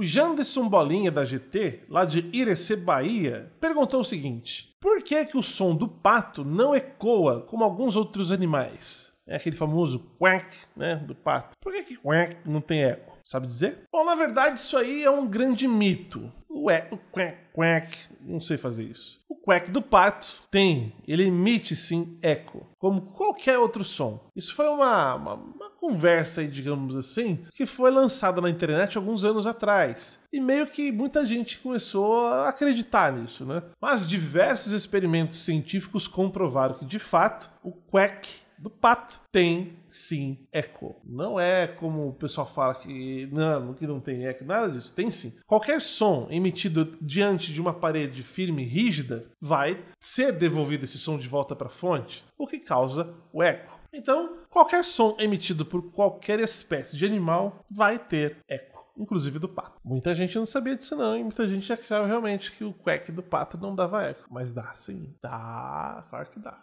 O Janderson Bolinha da GT, lá de Irecê, Bahia, perguntou o seguinte: Por que é que o som do pato não ecoa como alguns outros animais? É aquele famoso quack, né, do pato. Por que, que quack não tem eco? Sabe dizer? Bom, na verdade isso aí é um grande mito. O, o quack, quack, não sei fazer isso quack do pato tem, ele emite sim eco, como qualquer outro som. Isso foi uma, uma, uma conversa, aí, digamos assim, que foi lançada na internet alguns anos atrás. E meio que muita gente começou a acreditar nisso, né? Mas diversos experimentos científicos comprovaram que, de fato, o quack do pato tem sim eco. Não é como o pessoal fala que não, que não tem eco, nada disso. Tem sim. Qualquer som emitido diante de uma parede firme rígida vai ser devolvido esse som de volta para a fonte, o que causa o eco. Então, qualquer som emitido por qualquer espécie de animal vai ter eco inclusive do pato. Muita gente não sabia disso não, e muita gente achava realmente que o quack do pato não dava eco, mas dá sim. Dá, claro que dá.